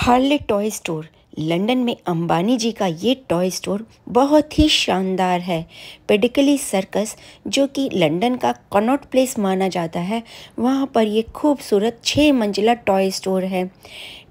Harley toy store London में अंबानी जी का ये टॉय स्टोर बहुत ही शानदार है पेडिकली सर्कस जो कि लंदन का कनॉट प्लेस माना जाता है वहाँ पर ये खूबसूरत छः मंजिला टॉय स्टोर है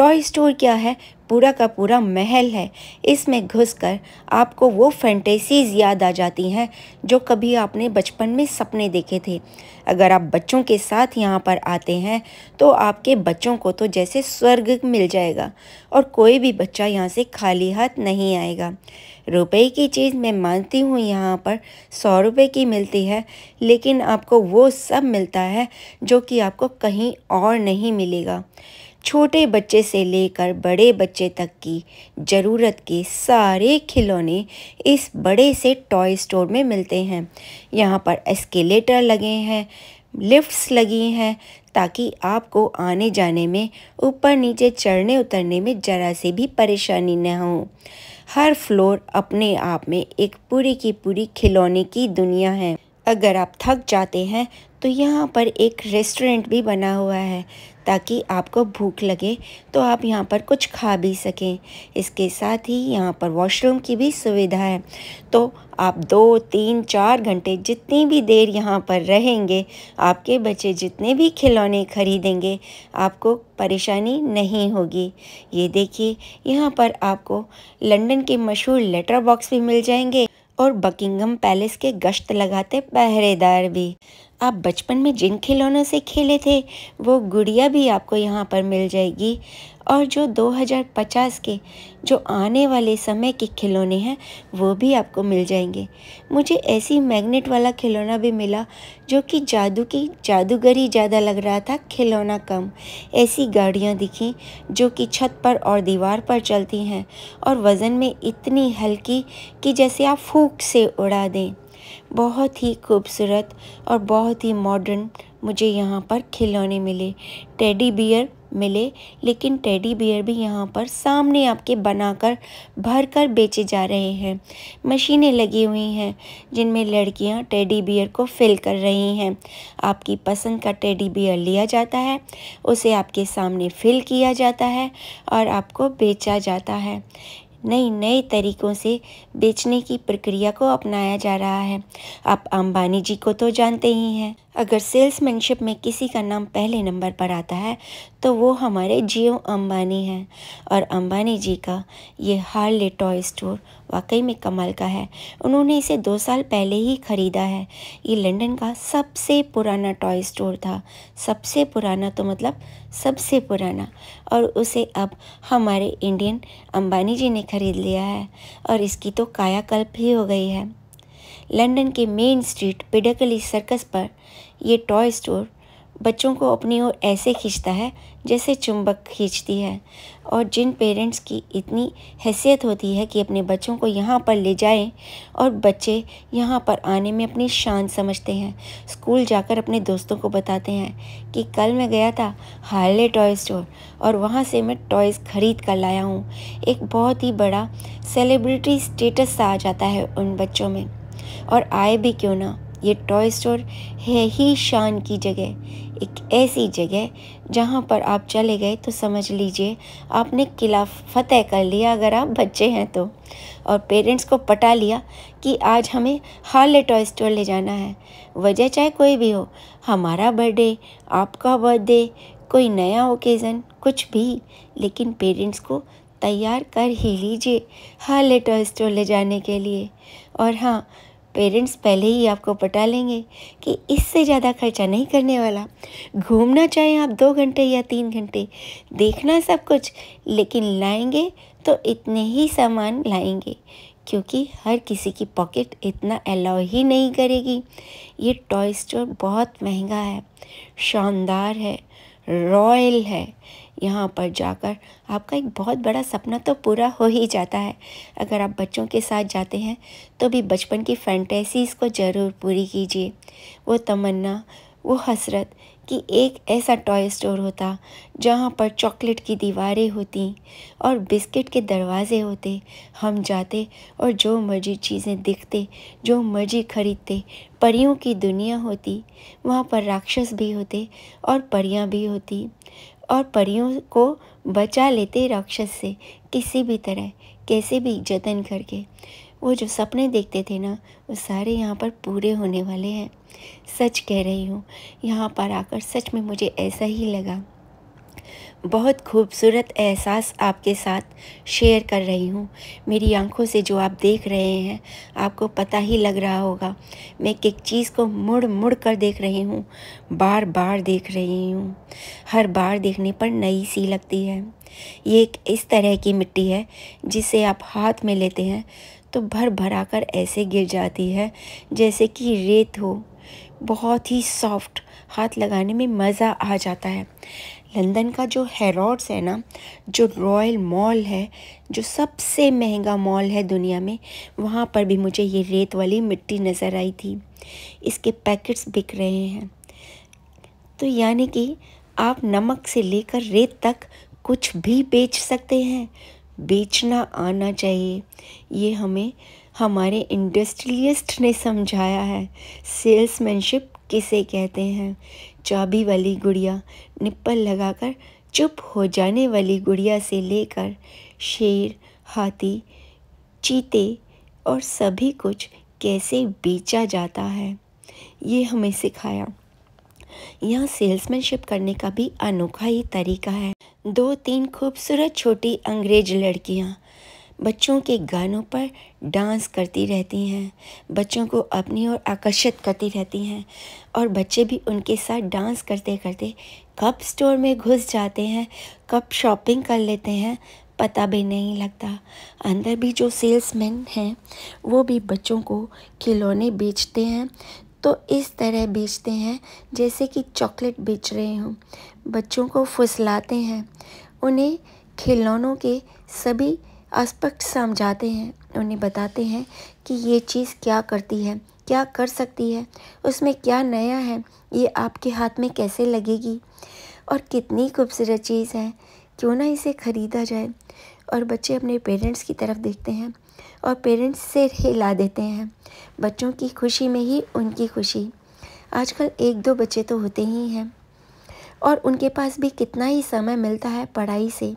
टॉय स्टोर क्या है पूरा का पूरा महल है इसमें घुसकर आपको वो फैंटेसीज़ याद आ जाती हैं जो कभी आपने बचपन में सपने देखे थे अगर आप बच्चों के साथ यहाँ पर आते हैं तो आपके बच्चों को तो जैसे स्वर्ग मिल जाएगा और कोई भी बच्चा यहाँ से खाली हाथ नहीं आएगा रुपए की चीज़ मैं मानती हूँ यहाँ पर सौ रुपये की मिलती है लेकिन आपको वो सब मिलता है जो कि आपको कहीं और नहीं मिलेगा छोटे बच्चे से लेकर बड़े बच्चे तक की ज़रूरत के सारे खिलौने इस बड़े से टॉय स्टोर में मिलते हैं यहाँ पर एस्केलेटर लगे हैं लिफ्ट्स लगी हैं ताकि आपको आने जाने में ऊपर नीचे चढ़ने उतरने में ज़रा से भी परेशानी न हो हर फ्लोर अपने आप में एक पूरी की पूरी खिलौने की दुनिया है अगर आप थक जाते हैं तो यहाँ पर एक रेस्टोरेंट भी बना हुआ है ताकि आपको भूख लगे तो आप यहाँ पर कुछ खा भी सकें इसके साथ ही यहाँ पर वॉशरूम की भी सुविधा है तो आप दो तीन चार घंटे जितनी भी देर यहाँ पर रहेंगे आपके बच्चे जितने भी खिलौने खरीदेंगे आपको परेशानी नहीं होगी ये देखिए यहाँ पर आपको लंदन के मशहूर लेटर बॉक्स भी मिल जाएंगे और बकिंगम पैलेस के गश्त लगाते पहरेदार भी आप बचपन में जिन खिलौनों से खेले थे वो गुड़िया भी आपको यहाँ पर मिल जाएगी और जो 2050 के जो आने वाले समय के खिलौने हैं वो भी आपको मिल जाएंगे मुझे ऐसी मैग्नेट वाला खिलौना भी मिला जो कि जादू की जादूगरी ज़्यादा लग रहा था खिलौना कम ऐसी गाड़ियाँ दिखीं जो कि छत पर और दीवार पर चलती हैं और वज़न में इतनी हल्की कि जैसे आप फूक से उड़ा दें बहुत ही खूबसूरत और बहुत ही मॉडर्न मुझे यहाँ पर खिलौने मिले टेडी बियर मिले लेकिन टेडी बियर भी यहाँ पर सामने आपके बनाकर भर कर बेचे जा रहे हैं मशीनें लगी हुई हैं जिनमें लड़कियाँ टेडी बियर को फिल कर रही हैं आपकी पसंद का टेडी बियर लिया जाता है उसे आपके सामने फिल किया जाता है और आपको बेचा जाता है नए नए तरीक़ों से बेचने की प्रक्रिया को अपनाया जा रहा है आप अंबानी जी को तो जानते ही हैं अगर सेल्समैनशिप में किसी का नाम पहले नंबर पर आता है तो वो हमारे जियो अंबानी हैं और अंबानी जी का ये हार्ले टॉय स्टोर वाकई में कमाल का है उन्होंने इसे दो साल पहले ही ख़रीदा है ये लंदन का सबसे पुराना टॉय स्टोर था सबसे पुराना तो मतलब सबसे पुराना और उसे अब हमारे इंडियन अंबानी जी ने ख़रीद लिया है और इसकी तो कायाकल्प ही हो गई है लंदन के मेन स्ट्रीट पिडकली सर्कस पर यह टॉय स्टोर बच्चों को अपनी ओर ऐसे खींचता है जैसे चुंबक खींचती है और जिन पेरेंट्स की इतनी हैसियत होती है कि अपने बच्चों को यहाँ पर ले जाएं और बच्चे यहाँ पर आने में अपनी शान समझते हैं स्कूल जाकर अपने दोस्तों को बताते हैं कि कल मैं गया था हार्ले टॉय स्टोर और वहाँ से मैं टॉयज़ खरीद कर लाया हूँ एक बहुत ही बड़ा सेलिब्रिटी स्टेटस आ जाता है उन बच्चों में और आए भी क्यों ना ये टॉय स्टोर है ही शान की जगह एक ऐसी जगह जहाँ पर आप चले गए तो समझ लीजिए आपने किला फतेह कर लिया अगर आप बच्चे हैं तो और पेरेंट्स को पटा लिया कि आज हमें हार्ले टॉय स्टोर ले जाना है वजह चाहे कोई भी हो हमारा बर्थडे आपका बर्थडे कोई नया ओकेज़न कुछ भी लेकिन पेरेंट्स को तैयार कर ही लीजिए हार्ले टॉय स्टोर ले जाने के लिए और हाँ पेरेंट्स पहले ही आपको बता लेंगे कि इससे ज़्यादा खर्चा नहीं करने वाला घूमना चाहें आप दो घंटे या तीन घंटे देखना सब कुछ लेकिन लाएंगे तो इतने ही सामान लाएंगे क्योंकि हर किसी की पॉकेट इतना अलाउ ही नहीं करेगी ये टॉय स्टोर बहुत महंगा है शानदार है रॉयल है यहाँ पर जाकर आपका एक बहुत बड़ा सपना तो पूरा हो ही जाता है अगर आप बच्चों के साथ जाते हैं तो भी बचपन की फैंटेसीज़ को ज़रूर पूरी कीजिए वो तमन्ना वो हसरत कि एक ऐसा टॉय स्टोर होता जहाँ पर चॉकलेट की दीवारें होती और बिस्किट के दरवाजे होते हम जाते और जो मर्जी चीज़ें दिखते जो मर्जी खरीदते परियों की दुनिया होती वहाँ पर राक्षस भी होते और परियाँ भी होती और परियों को बचा लेते राक्षस से किसी भी तरह कैसे भी जतन करके वो जो सपने देखते थे ना वो सारे यहाँ पर पूरे होने वाले हैं सच कह रही हूँ यहाँ पर आकर सच में मुझे ऐसा ही लगा बहुत खूबसूरत एहसास आपके साथ शेयर कर रही हूँ मेरी आंखों से जो आप देख रहे हैं आपको पता ही लग रहा होगा मैं किस चीज़ को मुड़ मुड़ कर देख रही हूँ बार बार देख रही हूँ हर बार देखने पर नई सी लगती है ये एक इस तरह की मिट्टी है जिसे आप हाथ में लेते हैं तो भर भरा कर ऐसे गिर जाती है जैसे कि रेत हो बहुत ही सॉफ्ट हाथ लगाने में मज़ा आ जाता है लंदन का जो हेरोड्स है ना जो रॉयल मॉल है जो सबसे महंगा मॉल है दुनिया में वहाँ पर भी मुझे ये रेत वाली मिट्टी नज़र आई थी इसके पैकेट्स बिक रहे हैं तो यानी कि आप नमक से लेकर रेत तक कुछ भी बेच सकते हैं बेचना आना चाहिए ये हमें हमारे इंडस्ट्रियलिस्ट ने समझाया है सेल्समैनशिप किसे कहते हैं चाबी वाली गुड़िया निप्पल लगाकर चुप हो जाने वाली गुड़िया से लेकर शेर हाथी चीते और सभी कुछ कैसे बेचा जाता है ये हमें सिखाया यहाँ सेल्समैनशिप करने का भी अनोखा ही तरीका है दो तीन खूबसूरत छोटी अंग्रेज लड़कियाँ बच्चों के गानों पर डांस करती रहती हैं बच्चों को अपनी ओर आकर्षित करती रहती हैं और बच्चे भी उनके साथ डांस करते करते कब स्टोर में घुस जाते हैं कब शॉपिंग कर लेते हैं पता भी नहीं लगता अंदर भी जो सेल्समैन हैं वो भी बच्चों को खिलौने बेचते हैं तो इस तरह बेचते हैं जैसे कि चॉकलेट बेच रहे हों बच्चों को फुसलाते हैं उन्हें खिलौनों के सभी आस्पेक्ट समझाते हैं उन्हें बताते हैं कि ये चीज़ क्या करती है क्या कर सकती है उसमें क्या नया है ये आपके हाथ में कैसे लगेगी और कितनी खूबसूरत चीज़ है क्यों ना इसे ख़रीदा जाए और बच्चे अपने पेरेंट्स की तरफ देखते हैं और पेरेंट्स से हिला देते हैं बच्चों की खुशी में ही उनकी खुशी आजकल एक दो बच्चे तो होते ही हैं और उनके पास भी कितना ही समय मिलता है पढ़ाई से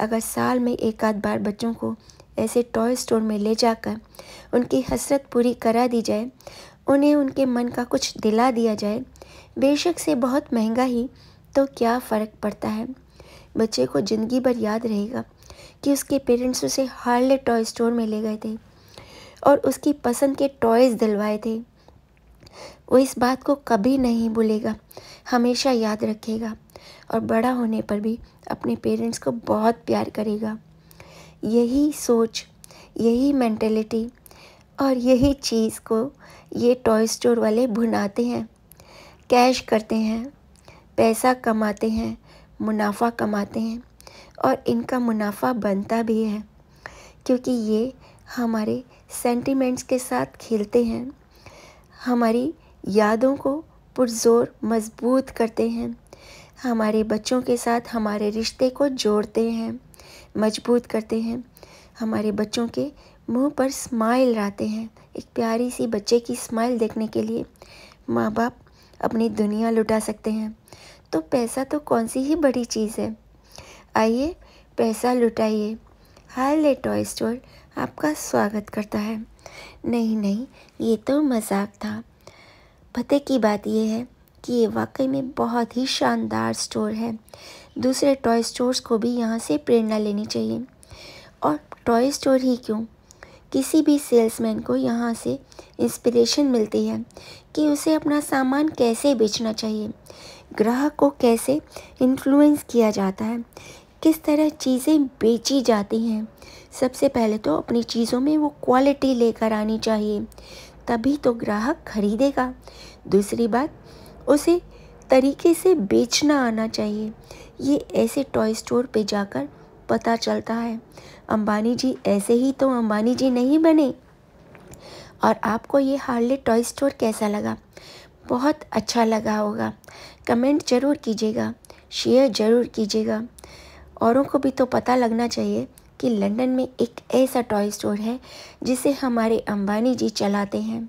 अगर साल में एक आध बार बच्चों को ऐसे टॉय स्टोर में ले जाकर उनकी हसरत पूरी करा दी जाए उन्हें उनके मन का कुछ दिला दिया जाए बेशक से बहुत महंगा ही तो क्या फ़र्क पड़ता है बच्चे को ज़िंदगी भर याद रहेगा कि उसके पेरेंट्स उसे हार्ले टॉय स्टोर में ले गए थे और उसकी पसंद के टॉयज़ दिलवाए थे वो इस बात को कभी नहीं भूलेगा हमेशा याद रखेगा और बड़ा होने पर भी अपने पेरेंट्स को बहुत प्यार करेगा यही सोच यही मैंटेलिटी और यही चीज़ को ये टॉय स्टोर वाले भुनाते हैं कैश करते हैं पैसा कमाते हैं मुनाफा कमाते हैं और इनका मुनाफा बनता भी है क्योंकि ये हमारे सेंटिमेंट्स के साथ खेलते हैं हमारी यादों को पुरजोर मजबूत करते हैं हमारे बच्चों के साथ हमारे रिश्ते को जोड़ते हैं मजबूत करते हैं हमारे बच्चों के मुंह पर स्माइल रहते हैं एक प्यारी सी बच्चे की स्माइल देखने के लिए माँ बाप अपनी दुनिया लुटा सकते हैं तो पैसा तो कौन सी ही बड़ी चीज़ है आइए पैसा लुटाइए हाल टॉय स्टोर आपका स्वागत करता है नहीं नहीं ये तो मजाक था पते की बात यह है कि ये वाकई में बहुत ही शानदार स्टोर है दूसरे टॉय स्टोर्स को भी यहाँ से प्रेरणा लेनी चाहिए और टॉय स्टोर ही क्यों किसी भी सेल्समैन को यहाँ से इंस्पिरेशन मिलती है कि उसे अपना सामान कैसे बेचना चाहिए ग्राहक को कैसे इन्फ्लुएंस किया जाता है किस तरह चीज़ें बेची जाती हैं सबसे पहले तो अपनी चीज़ों में वो क्वालिटी लेकर आनी चाहिए तभी तो ग्राहक खरीदेगा दूसरी बात उसे तरीके से बेचना आना चाहिए ये ऐसे टॉय स्टोर पे जाकर पता चलता है अंबानी जी ऐसे ही तो अंबानी जी नहीं बने और आपको ये हार्ले टॉय स्टोर कैसा लगा बहुत अच्छा लगा होगा कमेंट ज़रूर कीजिएगा शेयर ज़रूर कीजिएगा औरों को भी तो पता लगना चाहिए कि लंदन में एक ऐसा टॉय स्टोर है जिसे हमारे अंबानी जी चलाते हैं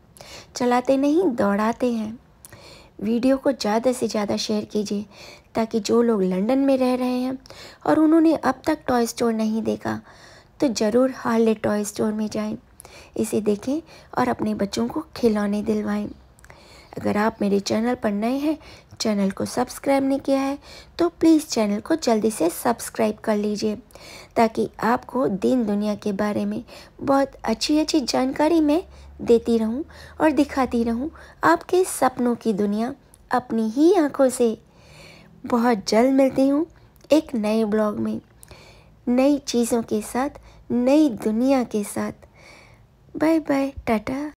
चलाते नहीं दौड़ाते हैं वीडियो को ज़्यादा से ज़्यादा शेयर कीजिए ताकि जो लोग लंदन में रह रहे हैं और उन्होंने अब तक टॉय स्टोर नहीं देखा तो ज़रूर हार्ले टॉय स्टोर में जाएं इसे देखें और अपने बच्चों को खिलौने दिलवाएं अगर आप मेरे चैनल पर नए हैं चैनल को सब्सक्राइब नहीं किया है तो प्लीज़ चैनल को जल्दी से सब्सक्राइब कर लीजिए ताकि आपको दिन दुनिया के बारे में बहुत अच्छी अच्छी जानकारी मैं देती रहूं और दिखाती रहूं आपके सपनों की दुनिया अपनी ही आंखों से बहुत जल्द मिलती हूँ एक नए ब्लॉग में नई चीज़ों के साथ नई दुनिया के साथ बाय बाय टाटा